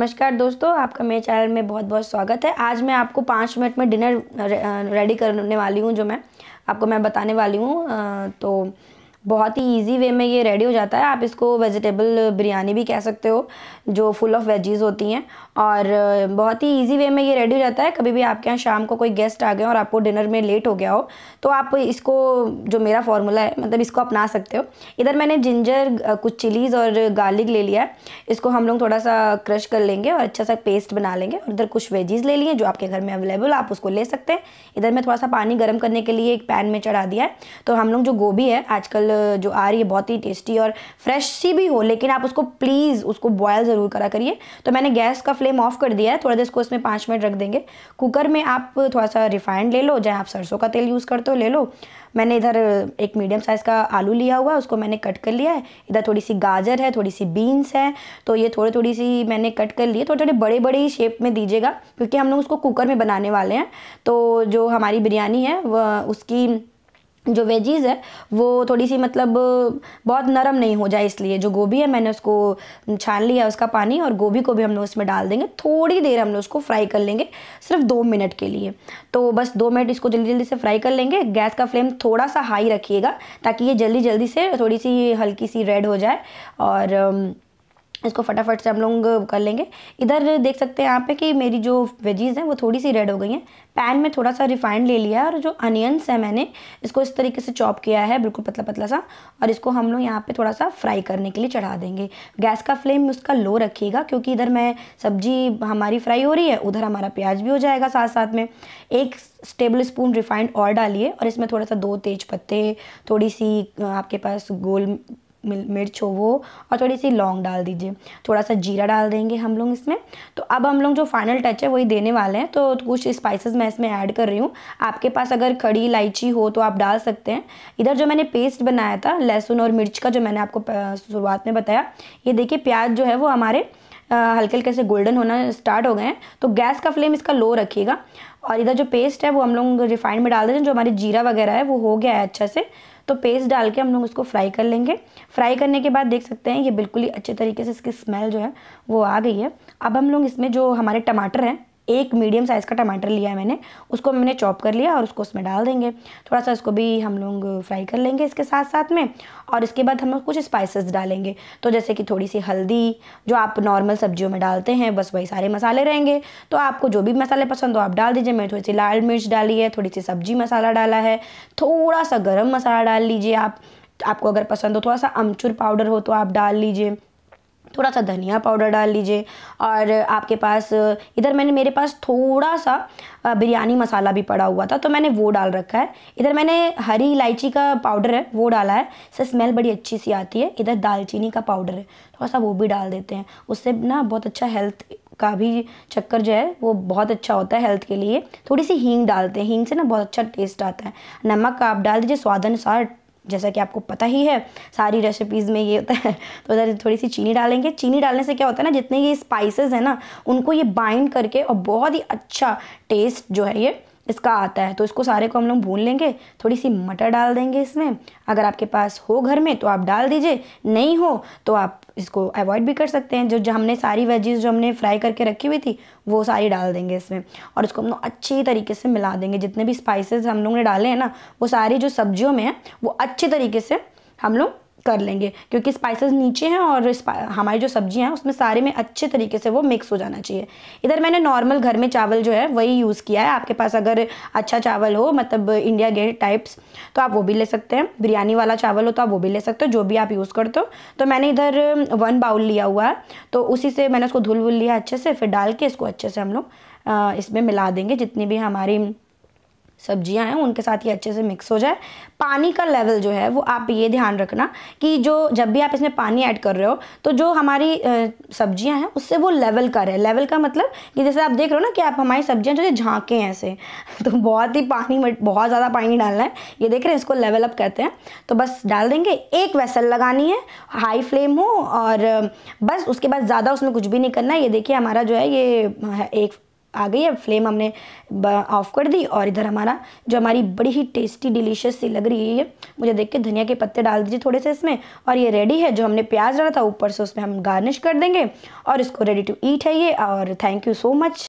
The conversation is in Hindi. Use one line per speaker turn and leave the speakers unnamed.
नमस्कार दोस्तों आपका मेरे चैनल में बहुत बहुत स्वागत है आज मैं आपको पाँच मिनट में डिनर रेडी करने वाली हूँ जो मैं आपको मैं बताने वाली हूँ तो बहुत ही इजी वे में ये रेडी हो जाता है आप इसको वेजिटेबल बिरयानी भी कह सकते हो जो फुल ऑफ वेजीज़ होती हैं और बहुत ही इजी वे में ये रेडी हो जाता है कभी भी आपके यहाँ शाम को कोई गेस्ट आ गए और आपको डिनर में लेट हो गया हो तो आप इसको जो मेरा फार्मूला है मतलब इसको अपना सकते हो इधर मैंने जिंजर कुछ चिलीज़ और गार्लिक ले लिया है इसको हम लोग थोड़ा सा क्रश कर लेंगे और अच्छा सा पेस्ट बना लेंगे और इधर कुछ वेजीज़ ले लिए जो आपके घर में अवेलेबल आप उसको ले सकते हैं इधर मैं थोड़ा सा पानी गर्म करने के लिए एक पैन में चढ़ा दिया है तो हम लोग जो गोभी है आजकल दाल जो आ रही है बहुत ही टेस्टी और फ्रेश सी भी हो लेकिन आप उसको प्लीज़ उसको बॉयल ज़रूर करा करिए तो मैंने गैस का फ्लेम ऑफ कर दिया है थोड़ा देर इसको इसमें पाँच मिनट रख देंगे कुकर में आप थोड़ा सा रिफाइंड ले लो चाहे आप सरसों का तेल यूज़ करते हो ले लो मैंने इधर एक मीडियम साइज़ का आलू लिया हुआ है उसको मैंने कट कर लिया है इधर थोड़ी सी गाजर है थोड़ी सी बीन्स है तो ये थोड़ी थोड़ी सी मैंने कट कर लिए थोड़े थोड़े बड़े बड़े ही शेप में दीजिएगा क्योंकि हम लोग उसको कुकर में बनाने वाले हैं तो जो हमारी बिरयानी है वह उसकी जो वेजीज़ है वो थोड़ी सी मतलब बहुत नरम नहीं हो जाए इसलिए जो गोभी है मैंने उसको छान लिया उसका पानी और गोभी को भी हम लोग उसमें डाल देंगे थोड़ी देर हम लोग उसको फ्राई कर लेंगे सिर्फ दो मिनट के लिए तो बस दो मिनट इसको जल्दी जल्दी से फ्राई कर लेंगे गैस का फ्लेम थोड़ा सा हाई रखिएगा ताकि ये जल्दी जल्दी से थोड़ी सी हल्की सी रेड हो जाए और um, इसको फटाफट से हम लोग कर लेंगे इधर देख सकते हैं यहाँ पे कि मेरी जो वेजीज़ हैं वो थोड़ी सी रेड हो गई हैं पैन में थोड़ा सा रिफाइंड ले लिया है और जो अनियंस है मैंने इसको इस तरीके से चॉप किया है बिल्कुल पतला पतला सा और इसको हम लोग यहाँ पे थोड़ा सा फ्राई करने के लिए चढ़ा देंगे गैस का फ्लेम उसका लो रखिएगा क्योंकि इधर मैं सब्जी हमारी फ्राई हो रही है उधर हमारा प्याज भी हो जाएगा साथ साथ में एक टेबल स्पून रिफाइंड और डालिए और इसमें थोड़ा सा दो तेज पत्ते थोड़ी सी आपके पास गोल मिर्च हो वो और थोड़ी सी लौंग डाल दीजिए थोड़ा सा जीरा डाल देंगे हम लोग इसमें तो अब हम लोग जो फाइनल टच है वही देने वाले हैं तो कुछ स्पाइसेस मैं इसमें ऐड कर रही हूँ आपके पास अगर खड़ी इलायची हो तो आप डाल सकते हैं इधर जो मैंने पेस्ट बनाया था लहसुन और मिर्च का जो मैंने आपको शुरुआत में बताया ये देखिए प्याज जो है वो हमारे हल्के हल्के से गोल्डन होना स्टार्ट हो गए हैं तो गैस का फ्लेम इसका लो रखिएगा और इधर जो पेस्ट है वो हम लोग रिफाइंड में डाल देते हैं जो हमारी जीरा वगैरह है वो हो गया है अच्छा से तो पेस्ट डाल के हम लोग इसको फ्राई कर लेंगे फ्राई करने के बाद देख सकते हैं ये बिल्कुल ही अच्छे तरीके से इसकी स्मेल जो है वो आ गई है अब हम लोग इसमें जो हमारे टमाटर हैं एक मीडियम साइज़ का टमाटर लिया है मैंने उसको मैंने चॉप कर लिया और उसको उसमें डाल देंगे थोड़ा सा इसको भी हम लोग फ्राई कर लेंगे इसके साथ साथ में और इसके बाद हम लोग कुछ स्पाइसेस डालेंगे तो जैसे कि थोड़ी सी हल्दी जो आप नॉर्मल सब्जियों में डालते हैं बस वही सारे मसाले रहेंगे तो आपको जो भी मसाले पसंद हो आप डाल दीजिए मैंने थोड़ी सी लाल मिर्च डाली है थोड़ी सी सब्जी मसाला डाला है थोड़ा सा गर्म मसाला डाल लीजिए आप आपको अगर पसंद हो थोड़ा सा अमचूर पाउडर हो तो आप डाल लीजिए थोड़ा सा धनिया पाउडर डाल लीजिए और आपके पास इधर मैंने मेरे पास थोड़ा सा बिरयानी मसाला भी पड़ा हुआ था तो मैंने वो डाल रखा है इधर मैंने हरी इलायची का पाउडर है वो डाला है इससे स्मेल बड़ी अच्छी सी आती है इधर दालचीनी का पाउडर है थोड़ा सा वो भी डाल देते हैं उससे ना बहुत अच्छा हेल्थ का भी चक्कर जो है वो बहुत अच्छा होता है हेल्थ के लिए थोड़ी सी हींग डालते हैं हींग से ना बहुत अच्छा टेस्ट आता है नमक आप डाल दीजिए स्वाद अनुसार जैसा कि आपको पता ही है सारी रेसिपीज़ में ये होता है तो उधर थोड़ी सी चीनी डालेंगे चीनी डालने से क्या होता है ना जितने ये स्पाइसेस हैं ना उनको ये बाइंड करके और बहुत ही अच्छा टेस्ट जो है ये इसका आता है तो इसको सारे को हम लोग भून लेंगे थोड़ी सी मटर डाल देंगे इसमें अगर आपके पास हो घर में तो आप डाल दीजिए नहीं हो तो आप इसको अवॉइड भी कर सकते हैं जो जो हमने सारी वेजीज जो हमने फ्राई करके रखी हुई थी वो सारी डाल देंगे इसमें और इसको हम लोग अच्छी तरीके से मिला देंगे जितने भी स्पाइसेस हम लोग ने डाले हैं ना वो सारी जो सब्जियों में है वो अच्छे तरीके से हम लोग कर लेंगे क्योंकि स्पाइसेस नीचे हैं और हमारी जो सब्जियां हैं उसमें सारे में अच्छे तरीके से वो मिक्स हो जाना चाहिए इधर मैंने नॉर्मल घर में चावल जो है वही यूज़ किया है आपके पास अगर अच्छा चावल हो मतलब इंडिया गेट टाइप्स तो आप वो भी ले सकते हैं बिरयानी वाला चावल हो तो आप वो भी ले सकते हो जो भी आप यूज़ करते हो तो मैंने इधर वन बाउल लिया हुआ है तो उसी से मैंने उसको धुल वुल लिया अच्छे से फिर डाल के इसको अच्छे से हम लोग इसमें मिला देंगे जितनी भी हमारी सब्जियां हैं उनके साथ ही अच्छे से मिक्स हो जाए पानी का लेवल जो है वो आप ये ध्यान रखना कि जो जब भी आप इसमें पानी ऐड कर रहे हो तो जो हमारी सब्जियां हैं उससे वो लेवल का रहे लेवल का मतलब कि जैसे आप देख रहे हो ना कि आप हमारी सब्जियां जो है झाँके हैं ऐसे तो बहुत ही पानी बहुत ज़्यादा पानी डालना है ये देख रहे हैं इसको लेवल अप कहते हैं तो बस डाल देंगे एक वैसल लगानी है हाई फ्लेम हो और बस उसके बाद ज़्यादा उसमें कुछ भी नहीं करना ये देखिए हमारा जो है ये एक आ गई है फ्लेम हमने ऑफ़ कर दी और इधर हमारा जो हमारी बड़ी ही टेस्टी डिलीशियस सी लग रही है मुझे देख के धनिया के पत्ते डाल दीजिए थोड़े से इसमें और ये रेडी है जो हमने प्याज डाला था ऊपर से उसमें हम गार्निश कर देंगे और इसको रेडी टू ईट है ये और थैंक यू सो मच